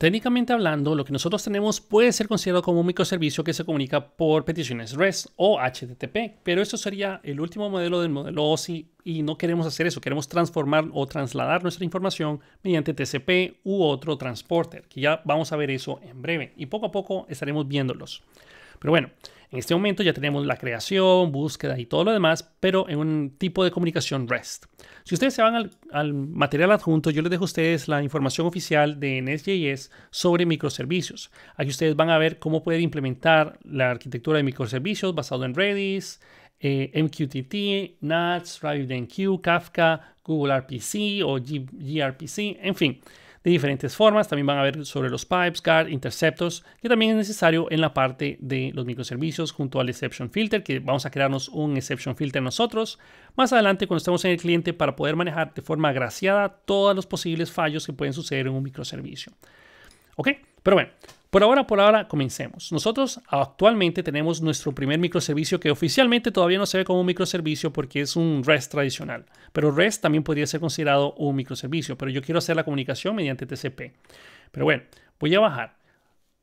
Técnicamente hablando, lo que nosotros tenemos puede ser considerado como un microservicio que se comunica por peticiones REST o HTTP, pero eso sería el último modelo del modelo OSI y no queremos hacer eso, queremos transformar o trasladar nuestra información mediante TCP u otro transporter, que ya vamos a ver eso en breve y poco a poco estaremos viéndolos. Pero bueno, en este momento ya tenemos la creación, búsqueda y todo lo demás, pero en un tipo de comunicación REST. Si ustedes se van al, material adjunto, yo les dejo a ustedes la información oficial de NSJS sobre microservicios. Aquí ustedes van a ver cómo pueden implementar la arquitectura de microservicios basado en Redis, eh, MQTT, NATS, RabbitMQ, Kafka, Google RPC o gRPC, en fin de diferentes formas. También van a ver sobre los pipes, guard, interceptos, que también es necesario en la parte de los microservicios junto al exception filter, que vamos a crearnos un exception filter nosotros. Más adelante cuando estemos en el cliente para poder manejar de forma agraciada todos los posibles fallos que pueden suceder en un microservicio. ¿Ok? Pero bueno, por ahora, por ahora, comencemos. Nosotros actualmente tenemos nuestro primer microservicio que oficialmente todavía no se ve como un microservicio porque es un REST tradicional, pero REST también podría ser considerado un microservicio, pero yo quiero hacer la comunicación mediante TCP. Pero bueno, voy a bajar.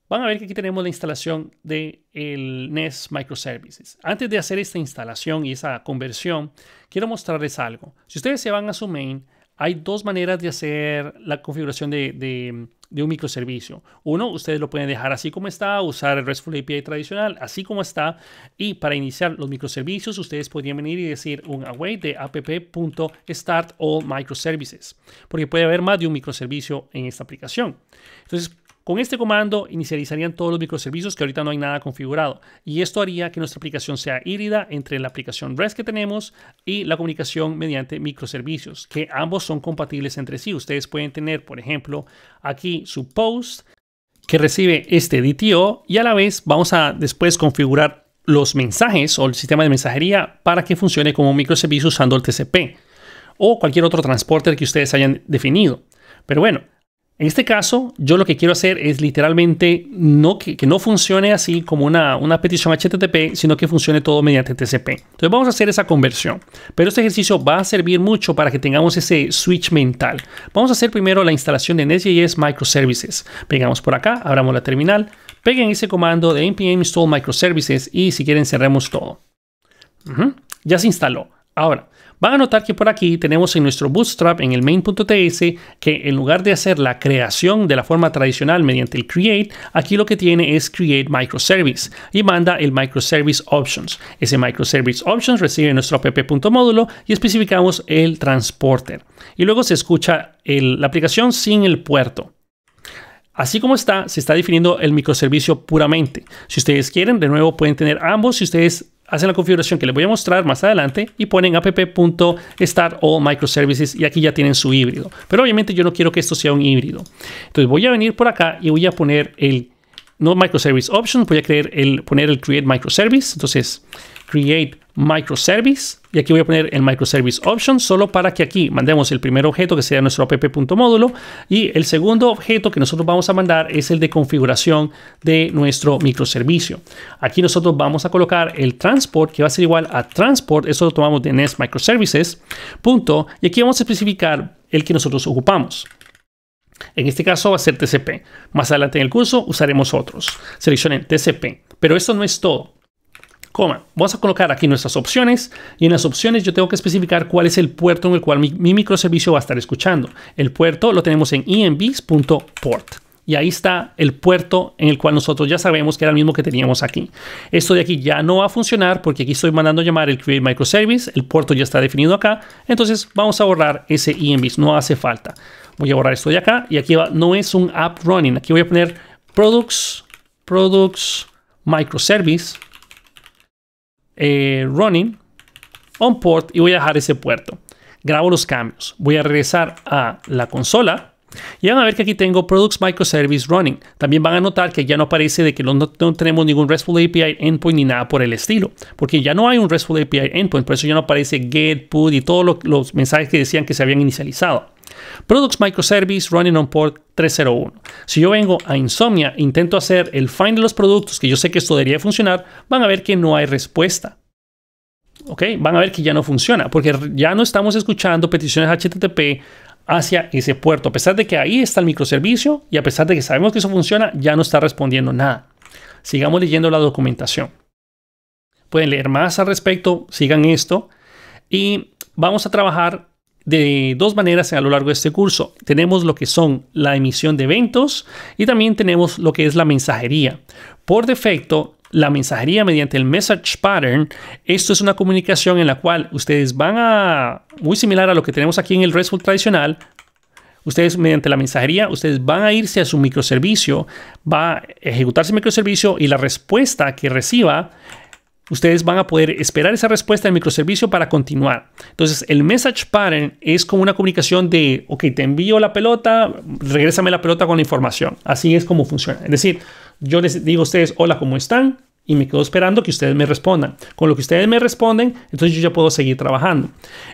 Van a ver que aquí tenemos la instalación del el NES Microservices. Antes de hacer esta instalación y esa conversión, quiero mostrarles algo. Si ustedes se van a su main, hay dos maneras de hacer la configuración de de un microservicio. Uno, ustedes lo pueden dejar así como está, usar el RESTful API tradicional así como está. Y para iniciar los microservicios, ustedes podrían venir y decir un await de app.start all microservices, porque puede haber más de un microservicio en esta aplicación. Entonces, con este comando inicializarían todos los microservicios que ahorita no hay nada configurado y esto haría que nuestra aplicación sea híbrida entre la aplicación REST que tenemos y la comunicación mediante microservicios, que ambos son compatibles entre sí. Ustedes pueden tener, por ejemplo, aquí su post que recibe este DTO y a la vez vamos a después configurar los mensajes o el sistema de mensajería para que funcione como microservicio usando el TCP o cualquier otro transporter que ustedes hayan definido. Pero bueno, en este caso, yo lo que quiero hacer es literalmente no que, no funcione así como una, una, petición HTTP, sino que funcione todo mediante TCP. Entonces vamos a hacer esa conversión. Pero este ejercicio va a servir mucho para que tengamos ese switch mental. Vamos a hacer primero la instalación de NSJS Microservices. Pegamos por acá, abramos la terminal, peguen ese comando de npm install microservices y si quieren cerremos todo. Ya se instaló. Ahora, Van a notar que por aquí tenemos en nuestro Bootstrap, en el main.ts, que en lugar de hacer la creación de la forma tradicional mediante el create, aquí lo que tiene es create microservice y manda el microservice options. Ese microservice options recibe nuestro app.módulo y especificamos el transporter. Y luego se escucha la aplicación sin el puerto. Así como está, se está definiendo el microservicio puramente. Si ustedes quieren, de nuevo pueden tener ambos. Si ustedes hacen la configuración que les voy a mostrar más adelante y ponen app.start o microservices y aquí ya tienen su híbrido. Pero obviamente yo no quiero que esto sea un híbrido. Entonces voy a venir por acá y voy a poner el no microservice option, voy a creer el, poner el create microservice. Entonces create microservice y aquí voy a poner el microservice option solo para que aquí mandemos el primer objeto que sea nuestro app.módulo y el segundo objeto que nosotros vamos a mandar es el de configuración de nuestro microservicio. Aquí nosotros vamos a colocar el transport que va a ser igual a transport, eso lo tomamos de nest microservices punto y aquí vamos a especificar el que nosotros ocupamos. En este caso va a ser TCP. Más adelante en el curso usaremos otros. Seleccionen TCP. Pero esto no es todo vamos a colocar aquí nuestras opciones y en las opciones yo tengo que especificar cuál es el puerto en el cual mi, microservicio va a estar escuchando. El puerto lo tenemos en envs.port y ahí está el puerto en el cual nosotros ya sabemos que era el mismo que teníamos aquí. Esto de aquí ya no va a funcionar porque aquí estoy mandando llamar el create microservice, el puerto ya está definido acá, entonces vamos a borrar ese envs, no hace falta. Voy a borrar esto de acá y aquí no es un app running, aquí voy a poner products, products, microservice eh, running on port y voy a dejar ese puerto. Grabo los cambios. Voy a regresar a la consola y van a ver que aquí tengo Products Microservice Running. También van a notar que ya no aparece de que no, tenemos ningún RESTful API Endpoint ni nada por el estilo, porque ya no hay un RESTful API Endpoint, por eso ya no aparece GET, PUT y todos los mensajes que decían que se habían inicializado. Products Microservice Running on Port 301. Si yo vengo a Insomnia, intento hacer el find de los productos, que yo sé que esto debería funcionar, van a ver que no hay respuesta. ¿Ok? Van a ver que ya no funciona, porque ya no estamos escuchando peticiones HTTP hacia ese puerto. A pesar de que ahí está el microservicio y a pesar de que sabemos que eso funciona, ya no está respondiendo nada. Sigamos leyendo la documentación. Pueden leer más al respecto, sigan esto. Y vamos a trabajar de dos maneras a lo largo de este curso. Tenemos lo que son la emisión de eventos y también tenemos lo que es la mensajería. Por defecto, la mensajería mediante el message pattern, esto es una comunicación en la cual ustedes van a, muy similar a lo que tenemos aquí en el RESTful tradicional, ustedes mediante la mensajería, ustedes van a irse a su microservicio, va a ejecutarse el microservicio y la respuesta que reciba ustedes van a poder esperar esa respuesta del microservicio para continuar. Entonces, el message pattern es como una comunicación de, ok, te envío la pelota, regrésame la pelota con la información. Así es como funciona. Es decir, yo les digo a ustedes, hola, ¿cómo están? Y me quedo esperando que ustedes me respondan. Con lo que ustedes me responden, entonces yo ya puedo seguir trabajando.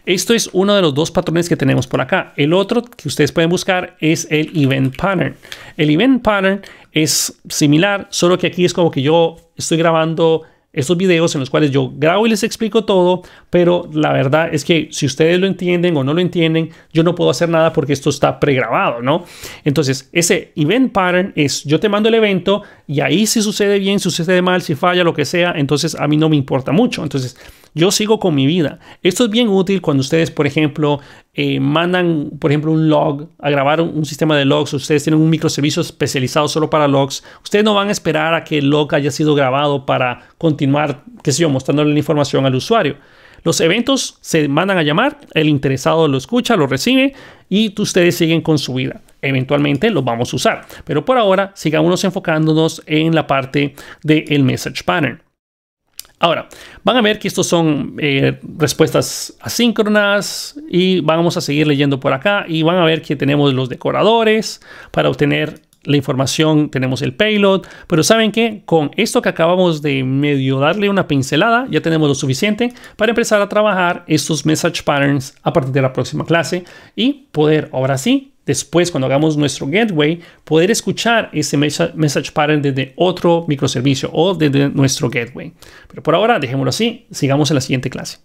Esto es uno de los dos patrones que tenemos por acá. El otro que ustedes pueden buscar es el event pattern. El event pattern es similar, solo que aquí es como que yo estoy grabando esos videos en los cuales yo grabo y les explico todo, pero la verdad es que si ustedes lo entienden o no lo entienden, yo no puedo hacer nada porque esto está pregrabado, ¿no? Entonces, ese event pattern es yo te mando el evento y ahí si sucede bien, si sucede mal, si falla, lo que sea, entonces a mí no me importa mucho. Entonces, yo sigo con mi vida. Esto es bien útil cuando ustedes, por ejemplo, eh, mandan, por ejemplo, un log, a grabar un, sistema de logs, ustedes tienen un microservicio especializado solo para logs, ustedes no van a esperar a que el log haya sido grabado para continuar, qué sé yo, mostrándole la información al usuario. Los eventos se mandan a llamar, el interesado lo escucha, lo recibe y ustedes siguen con su vida. Eventualmente los vamos a usar, pero por ahora sigamos enfocándonos en la parte del message pattern. Ahora, van a ver que estos son eh, respuestas asíncronas y vamos a seguir leyendo por acá y van a ver que tenemos los decoradores para obtener la información, tenemos el payload, pero ¿saben que Con esto que acabamos de medio darle una pincelada, ya tenemos lo suficiente para empezar a trabajar estos message patterns a partir de la próxima clase y poder ahora sí después cuando hagamos nuestro gateway, poder escuchar ese message pattern desde otro microservicio o desde nuestro gateway. Pero por ahora dejémoslo así, sigamos en la siguiente clase.